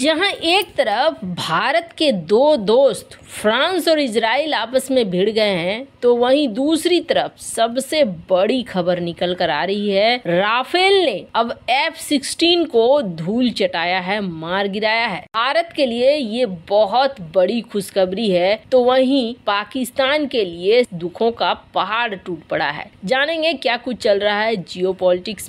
जहां एक तरफ भारत के दो दोस्त फ्रांस और इजराइल आपस में भिड़ गए हैं तो वहीं दूसरी तरफ सबसे बड़ी खबर निकल कर आ रही है राफेल ने अब एफ सिक्सटीन को धूल चटाया है मार गिराया है भारत के लिए ये बहुत बड़ी खुशखबरी है तो वहीं पाकिस्तान के लिए दुखों का पहाड़ टूट पड़ा है जानेंगे क्या कुछ चल रहा है जियो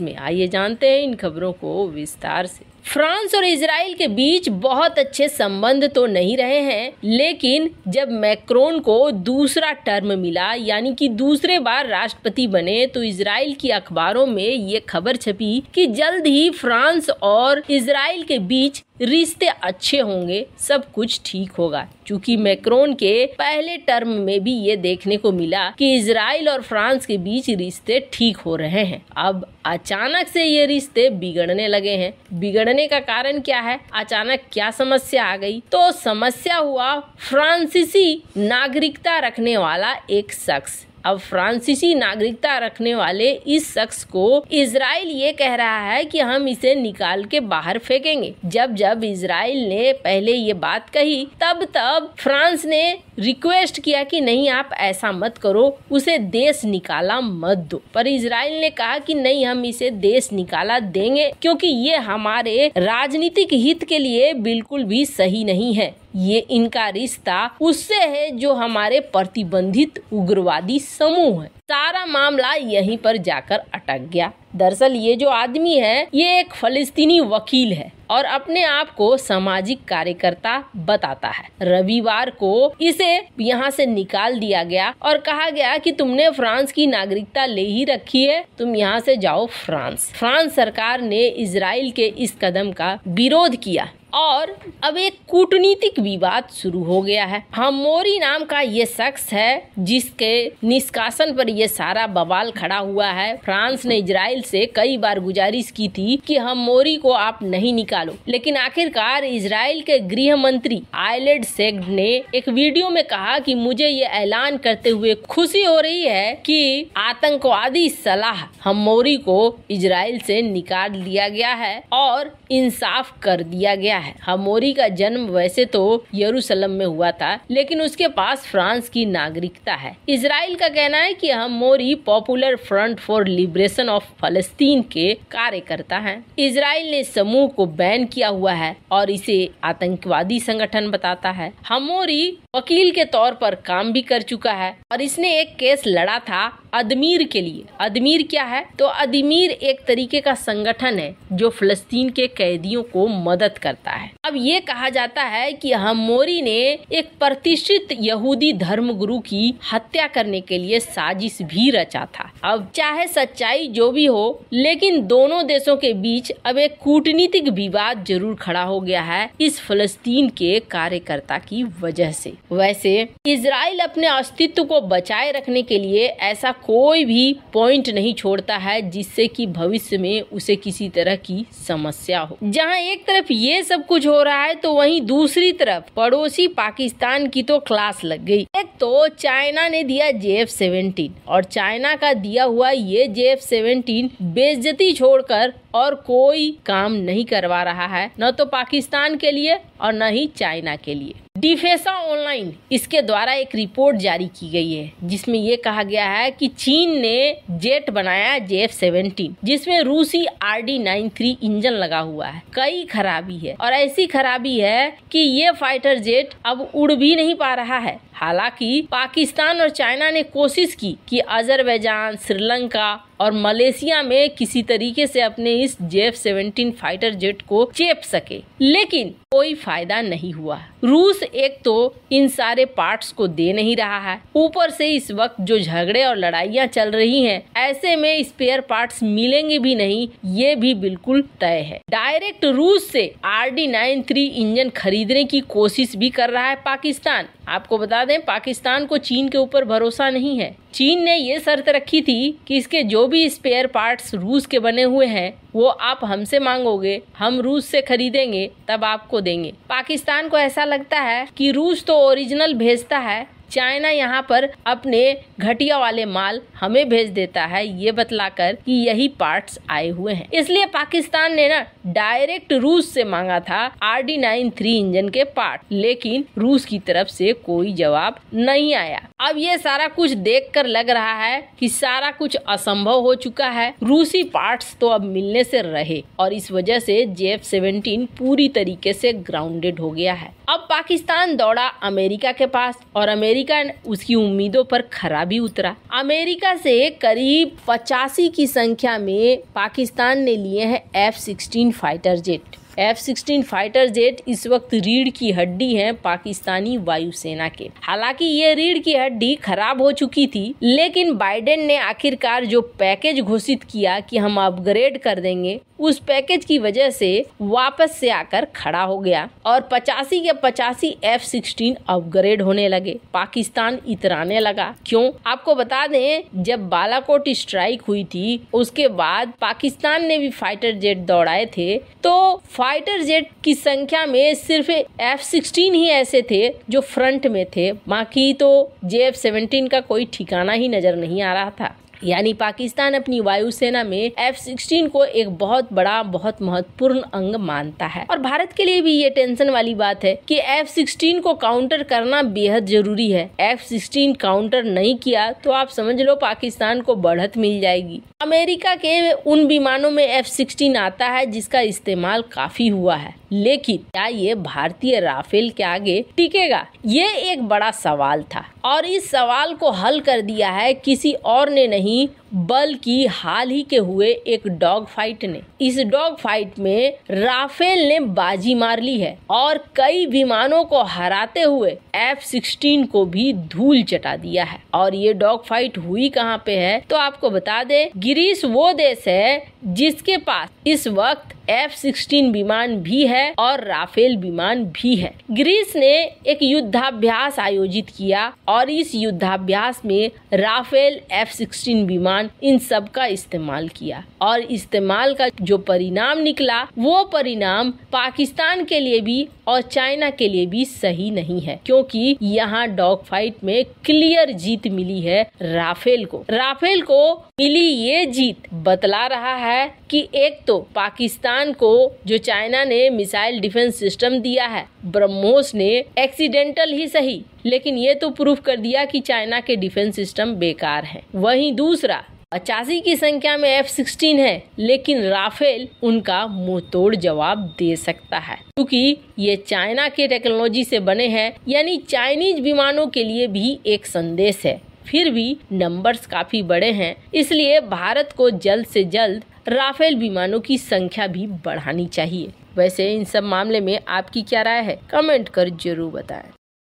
में आइए जानते हैं इन खबरों को विस्तार से फ्रांस और इसराइल के बीच बीच बहुत अच्छे संबंध तो नहीं रहे हैं लेकिन जब मैक्रोन को दूसरा टर्म मिला यानी कि दूसरे बार राष्ट्रपति बने तो इसराइल की अखबारों में ये खबर छपी कि जल्द ही फ्रांस और इसराइल के बीच रिश्ते अच्छे होंगे सब कुछ ठीक होगा क्योंकि मैक्रोन के पहले टर्म में भी ये देखने को मिला कि इसराइल और फ्रांस के बीच रिश्ते ठीक हो रहे हैं अब अचानक से ये रिश्ते बिगड़ने लगे हैं बिगड़ने का कारण क्या है अचानक क्या समस्या आ गई तो समस्या हुआ फ्रांसीसी नागरिकता रखने वाला एक शख्स अब फ्रांसीसी नागरिकता रखने वाले इस शख्स को इसराइल ये कह रहा है कि हम इसे निकाल के बाहर फेंकेंगे जब जब इसराइल ने पहले ये बात कही तब तब फ्रांस ने रिक्वेस्ट किया कि नहीं आप ऐसा मत करो उसे देश निकाला मत दो पर इसराइल ने कहा कि नहीं हम इसे देश निकाला देंगे क्योंकि ये हमारे राजनीतिक हित के लिए बिल्कुल भी सही नहीं है ये इनका रिश्ता उससे है जो हमारे प्रतिबंधित उग्रवादी समूह है सारा मामला यहीं पर जाकर अटक गया दरअसल ये जो आदमी है ये एक फलिस्तीनी वकील है और अपने आप को सामाजिक कार्यकर्ता बताता है रविवार को इसे यहाँ से निकाल दिया गया और कहा गया कि तुमने फ्रांस की नागरिकता ले ही रखी है तुम यहाँ से जाओ फ्रांस फ्रांस सरकार ने इसराइल के इस कदम का विरोध किया और अब एक कूटनीतिक विवाद शुरू हो गया है हमोरी हाँ, नाम का ये शख्स है जिसके निष्कासन पर यह सारा बवाल खड़ा हुआ है फ्रांस ने इसराइल से कई बार गुजारिश की थी कि मोरी को आप नहीं निकालो लेकिन आखिरकार इसराइल के गृह मंत्री आयलेड सेग ने एक वीडियो में कहा कि मुझे ये ऐलान करते हुए खुशी हो रही है कि आतंकवादी सलाह हमोरी को इसराइल से निकाल लिया गया है और इंसाफ कर दिया गया है हमोरी हाँ, का जन्म वैसे तो यरूशलेम में हुआ था लेकिन उसके पास फ्रांस की नागरिकता है इसराइल का कहना है कि हमोरी Popular Front for Liberation of फलस्तीन के कार्यकर्ता है इसराइल ने समूह को बैन किया हुआ है और इसे आतंकवादी संगठन बताता है हमोरी वकील के तौर पर काम भी कर चुका है और इसने एक केस लड़ा था अदमीर के लिए अदमीर क्या है तो अदमीर एक तरीके का संगठन है जो फलस्तीन के कैदियों को मदद करता है जाता है अब ये कहा जाता है कि हमोरी ने एक प्रतिष्ठित यहूदी धर्म गुरु की हत्या करने के लिए साजिश भी रचा था अब चाहे सच्चाई जो भी हो लेकिन दोनों देशों के बीच अब एक कूटनीतिक विवाद जरूर खड़ा हो गया है इस फलस्तीन के कार्यकर्ता की वजह से वैसे इसराइल अपने अस्तित्व को बचाए रखने के लिए ऐसा कोई भी पॉइंट नहीं छोड़ता है जिससे कि भविष्य में उसे किसी तरह की समस्या हो जहां एक तरफ ये सब सब कुछ हो रहा है तो वहीं दूसरी तरफ पड़ोसी पाकिस्तान की तो क्लास लग गई एक तो चाइना ने दिया जे एफ सेवेंटीन और चाइना का दिया हुआ ये जे एफ सेवेंटीन बेजती छोड़कर और कोई काम नहीं करवा रहा है न तो पाकिस्तान के लिए और न ही चाइना के लिए डिफेसा ऑनलाइन इसके द्वारा एक रिपोर्ट जारी की गई है जिसमें ये कहा गया है कि चीन ने जेट बनाया जे एफ सेवेंटीन जिसमे रूसी R D nine three engine लगा हुआ है कई खराबी है और ऐसी खराबी है कि ये फाइटर जेट अब उड़ भी नहीं पा रहा है हालांकि पाकिस्तान और चाइना ने कोशिश की कि अजरबैजान श्रीलंका और मलेशिया में किसी तरीके से अपने इस जेफ सेवेंटीन फाइटर जेट को चेप सके लेकिन कोई फायदा नहीं हुआ रूस एक तो इन सारे पार्ट्स को दे नहीं रहा है ऊपर से इस वक्त जो झगड़े और लड़ाइयाँ चल रही हैं ऐसे में स्पेयर पार्ट्स मिलेंगे भी नहीं ये भी बिल्कुल तय है डायरेक्ट रूस से आर डी इंजन खरीदने की कोशिश भी कर रहा है पाकिस्तान आपको बता दें पाकिस्तान को चीन के ऊपर भरोसा नहीं है चीन ने ये शर्त रखी थी कि इसके जो भी स्पेयर पार्ट्स रूस के बने हुए हैं वो आप हमसे मांगोगे हम रूस से खरीदेंगे तब आपको देंगे पाकिस्तान को ऐसा लगता है कि रूस तो ओरिजिनल भेजता है चाइना यहाँ पर अपने घटिया वाले माल हमें भेज देता है ये बतलाकर कि यही पार्ट्स आए हुए हैं इसलिए पाकिस्तान ने ना डायरेक्ट रूस से मांगा था R D nine three engine के पार्ट लेकिन रूस की तरफ से कोई जवाब नहीं आया अब ये सारा कुछ देख कर लग रहा है कि सारा कुछ असंभव हो चुका है रूसी पार्ट्स तो अब मिलने से रहे और इस वजह से जे एफ सेवेंटीन पूरी तरीके से ग्राउंडेड हो गया है अब पाकिस्तान दौड़ा अमेरिका के पास और अमेरिका उसकी उम्मीदों पर खरा भी उतरा अमेरिका से करीब पचासी की संख्या में पाकिस्तान ने लिए हैं F sixteen fighter jet F sixteen fighter jet इस वक्त रीढ़ की हड्डी है पाकिस्तानी वायुसेना के हालांकि ये रीढ़ की हड्डी खराब हो चुकी थी लेकिन बाइडेन ने आखिरकार जो पैकेज घोषित किया कि हम अपग्रेड कर देंगे उस पैकेज की वजह से वापस से आकर खड़ा हो गया और पचासी के पचासी एफ सिक्सटीन अपग्रेड होने लगे पाकिस्तान इतराने लगा क्यों आपको बता दें जब बालाकोट स्ट्राइक हुई थी उसके बाद पाकिस्तान ने भी फाइटर जेट दौड़ाए थे तो फाइटर जेट की संख्या में सिर्फ एफ सिक्सटीन ही ऐसे थे जो फ्रंट में थे बाकी तो जे एफ सेवेंटीन का कोई ठिकाना ही नजर नहीं आ रहा था यानी पाकिस्तान अपनी वायुसेना में एफ सिक्सटीन को एक बहुत बड़ा बहुत महत्वपूर्ण अंग मानता है और भारत के लिए भी ये टेंशन वाली बात है कि एफ सिक्सटीन को काउंटर करना बेहद जरूरी है एफ सिक्सटीन काउंटर नहीं किया तो आप समझ लो पाकिस्तान को बढ़त मिल जाएगी अमेरिका के उन विमानों में एफ सिक्सटीन आता है जिसका इस्तेमाल काफी हुआ है लेकिन क्या ये भारतीय राफेल के आगे टिकेगा ये एक बड़ा सवाल था और इस सवाल को हल कर दिया है किसी और ने नहीं बल्कि हाल ही के हुए एक डॉग फाइट ने इस डॉग फाइट में राफेल ने बाजी मार ली है और कई विमानों को हराते हुए एफ सिक्सटीन को भी धूल चटा दिया है और ये डॉग फाइट हुई कहाँ पे है तो आपको बता दे ग्रीस वो देश है जिसके पास इस वक्त एफ सिक्सटीन विमान भी है और राफेल विमान भी है ग्रीस ने एक युद्धाभ्यास आयोजित किया और इस युद्धाभ्यास में राफेल एफ सिक्सटीन विमान इन सब का इस्तेमाल किया और इस्तेमाल का जो परिणाम निकला वो परिणाम पाकिस्तान के लिए भी और चाइना के लिए भी सही नहीं है क्योंकि यहाँ डॉग फाइट में क्लियर जीत मिली है राफेल को राफेल को मिली ये जीत बतला रहा है है कि एक तो पाकिस्तान को जो चाइना ने मिसाइल डिफेंस सिस्टम दिया है ब्रह्मोस ने एक्सीडेंटल ही सही लेकिन ये तो प्रूफ कर दिया कि चाइना के डिफेंस सिस्टम बेकार है वहीं दूसरा पचासी की संख्या में एफ सिक्सटीन है लेकिन राफेल उनका मुंह तोड़ जवाब दे सकता है क्योंकि ये चाइना के टेक्नोलॉजी से बने हैं यानी चाइनीज विमानों के लिए भी एक संदेश है फिर भी नंबर्स काफी बड़े हैं इसलिए भारत को जल्द से जल्द राफेल विमानों की संख्या भी बढ़ानी चाहिए वैसे इन सब मामले में आपकी क्या राय है कमेंट कर जरूर बताएं